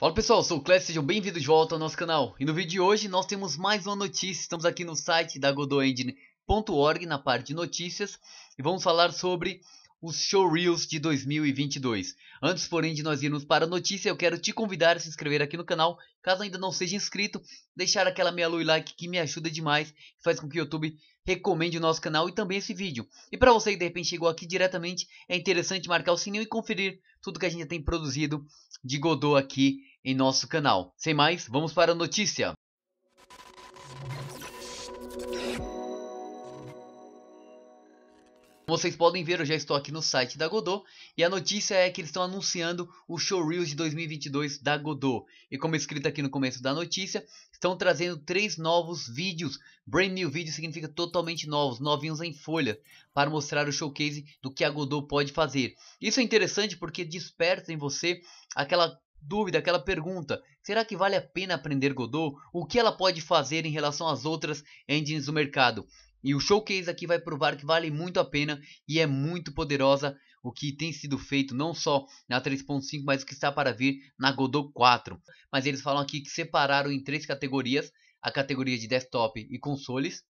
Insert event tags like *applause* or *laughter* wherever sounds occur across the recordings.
Fala pessoal, sou o Clef, sejam bem-vindos de volta ao nosso canal. E no vídeo de hoje nós temos mais uma notícia, estamos aqui no site da GodoEngine.org na parte de notícias e vamos falar sobre os showreels de 2022. Antes, porém, de nós irmos para a notícia, eu quero te convidar a se inscrever aqui no canal, caso ainda não seja inscrito, deixar aquela meia lua e like que me ajuda demais, faz com que o YouTube recomende o nosso canal e também esse vídeo. E para você que de repente chegou aqui diretamente, é interessante marcar o sininho e conferir tudo que a gente tem produzido de Godot aqui em nosso canal. Sem mais, vamos para a notícia. Vocês podem ver, eu já estou aqui no site da Godot e a notícia é que eles estão anunciando o Showreels de 2022 da Godot. E como escrito aqui no começo da notícia, estão trazendo três novos vídeos. Brand new vídeo significa totalmente novos, novinhos em folha, para mostrar o showcase do que a Godot pode fazer. Isso é interessante porque desperta em você aquela dúvida, aquela pergunta: será que vale a pena aprender Godot? O que ela pode fazer em relação às outras engines do mercado? E o showcase aqui vai provar que vale muito a pena e é muito poderosa o que tem sido feito não só na 3.5, mas o que está para vir na Godot 4. Mas eles falam aqui que separaram em três categorias, a categoria de desktop e consoles,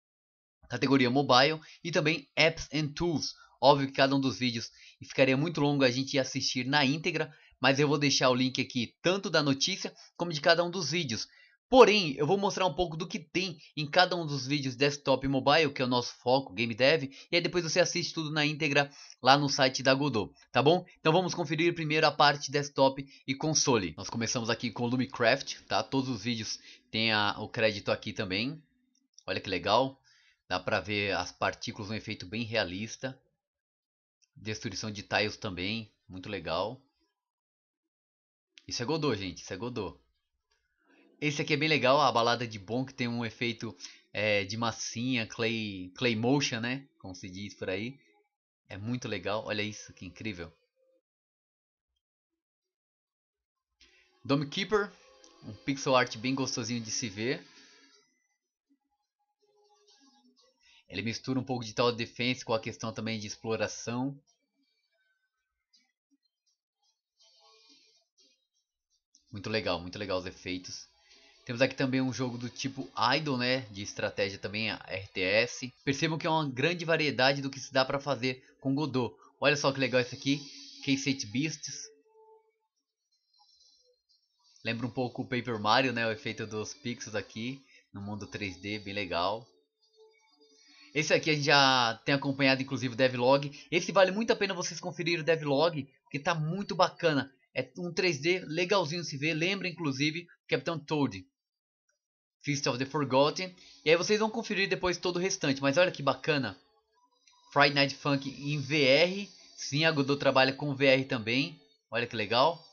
categoria mobile e também apps and tools. Óbvio que cada um dos vídeos ficaria muito longo a gente assistir na íntegra, mas eu vou deixar o link aqui tanto da notícia como de cada um dos vídeos Porém, eu vou mostrar um pouco do que tem em cada um dos vídeos desktop e mobile, que é o nosso foco, Game Dev, e aí depois você assiste tudo na íntegra lá no site da Godot, tá bom? Então vamos conferir primeiro a parte desktop e console. Nós começamos aqui com Lumicraft, tá? Todos os vídeos têm a, o crédito aqui também. Olha que legal. Dá pra ver as partículas, um efeito bem realista. Destruição de tiles também, muito legal. Isso é Godot, gente, isso é Godot. Esse aqui é bem legal, a balada de bom que tem um efeito é, de massinha, clay, clay motion, né? Como se diz por aí. É muito legal, olha isso, que incrível. Dome Keeper, um pixel art bem gostosinho de se ver. Ele mistura um pouco de tal defense com a questão também de exploração. Muito legal, muito legal os efeitos. Temos aqui também um jogo do tipo idol né, de estratégia também, RTS. Percebam que é uma grande variedade do que se dá para fazer com Godot. Olha só que legal isso aqui, Case Beasts. Lembra um pouco o Paper Mario, né, o efeito dos pixels aqui no mundo 3D, bem legal. Esse aqui a gente já tem acompanhado inclusive o devlog. Esse vale muito a pena vocês conferirem o devlog, porque tá muito bacana. É um 3D legalzinho se ver, lembra inclusive Capitão Toad, Feast of the Forgotten. E aí vocês vão conferir depois todo o restante. Mas olha que bacana. Friday Night Funk em VR. Sim, a Godot trabalha com VR também. Olha que legal.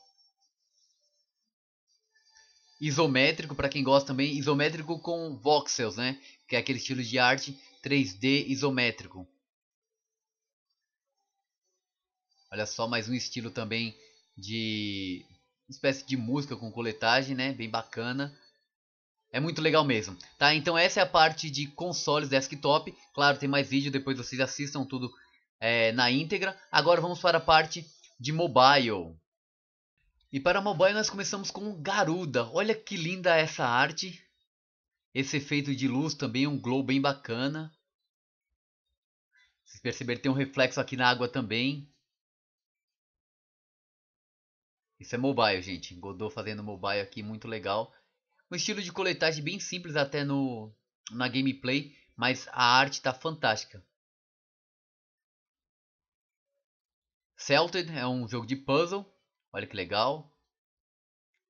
Isométrico, para quem gosta também. Isométrico com voxels, né? Que é aquele estilo de arte 3D isométrico. Olha só, mais um estilo também de espécie de música com coletagem, né? Bem bacana. É muito legal mesmo, tá? Então essa é a parte de consoles desktop. Claro, tem mais vídeo, depois vocês assistam tudo é, na íntegra. Agora vamos para a parte de mobile. E para mobile nós começamos com Garuda. Olha que linda essa arte. Esse efeito de luz também, um glow bem bacana. Vocês perceberam tem um reflexo aqui na água também. Isso é mobile, gente. Godot fazendo mobile aqui, muito legal. Um estilo de coletagem bem simples até no na gameplay, mas a arte está fantástica. Celted é um jogo de puzzle, olha que legal.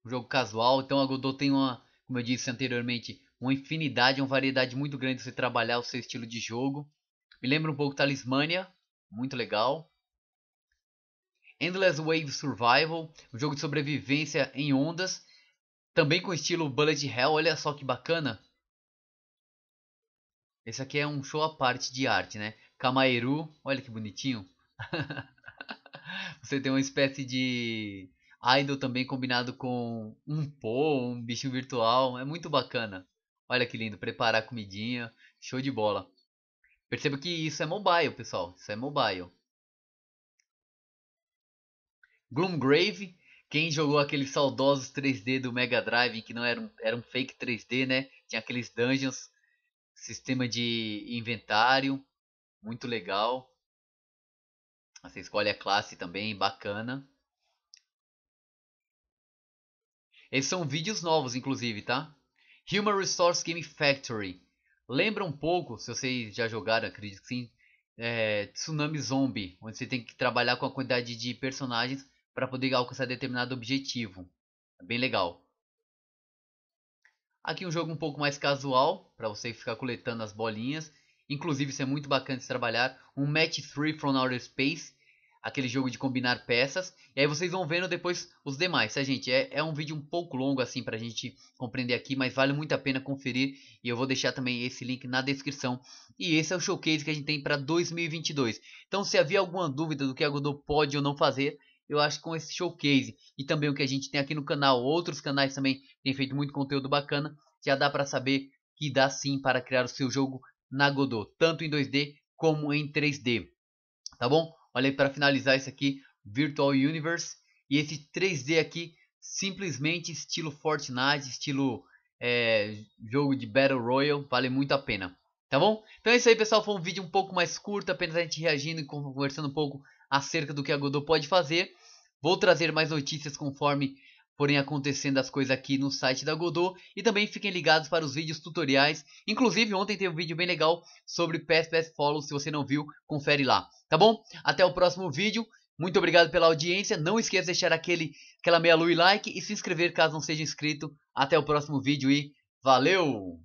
Um jogo casual, então a Godot tem uma, como eu disse anteriormente, uma infinidade, uma variedade muito grande de você trabalhar o seu estilo de jogo. Me lembra um pouco Talismania, muito legal. Endless Wave Survival, um jogo de sobrevivência em ondas. Também com estilo Bullet Hell, olha só que bacana. Esse aqui é um show à parte de arte, né? Kamaeru, olha que bonitinho. *laughs* Você tem uma espécie de idol também combinado com um pô, um bichinho virtual. É muito bacana. Olha que lindo, preparar a comidinha, show de bola. Perceba que isso é mobile, pessoal. Isso é mobile. Gloomgrave quem jogou aqueles saudosos 3D do Mega Drive, que não era um, era um fake 3D, né? Tinha aqueles dungeons, sistema de inventário, muito legal. Você escolhe a classe também, bacana. Esses são vídeos novos, inclusive, tá? Human Resource Game Factory. Lembra um pouco, se vocês já jogaram, acredito que sim, é, Tsunami Zombie, onde você tem que trabalhar com a quantidade de personagens para poder alcançar determinado objetivo. É bem legal. Aqui um jogo um pouco mais casual, para você ficar coletando as bolinhas. Inclusive, isso é muito bacana de trabalhar. Um Match 3 from Outer Space, aquele jogo de combinar peças. E aí vocês vão vendo depois os demais, tá gente? É, é um vídeo um pouco longo assim pra gente compreender aqui, mas vale muito a pena conferir. E eu vou deixar também esse link na descrição. E esse é o showcase que a gente tem para 2022. Então se havia alguma dúvida do que a Godot pode ou não fazer, eu acho, com esse showcase. E também o que a gente tem aqui no canal, outros canais também têm feito muito conteúdo bacana. Já dá para saber que dá sim para criar o seu jogo na Godot, tanto em 2D como em 3D. Tá bom? Olha aí para finalizar isso aqui, Virtual Universe. E esse 3D aqui, simplesmente estilo Fortnite, estilo é, jogo de Battle Royale, vale muito a pena. Tá bom? Então é isso aí, pessoal. Foi um vídeo um pouco mais curto, apenas a gente reagindo e conversando um pouco acerca do que a Godot pode fazer. Vou trazer mais notícias conforme forem acontecendo as coisas aqui no site da Godot. E também fiquem ligados para os vídeos tutoriais. Inclusive, ontem teve um vídeo bem legal sobre PSPS Follow. Se você não viu, confere lá. Tá bom? Até o próximo vídeo. Muito obrigado pela audiência. Não esqueça de deixar aquele, aquela meia lua e like e se inscrever caso não seja inscrito. Até o próximo vídeo e valeu!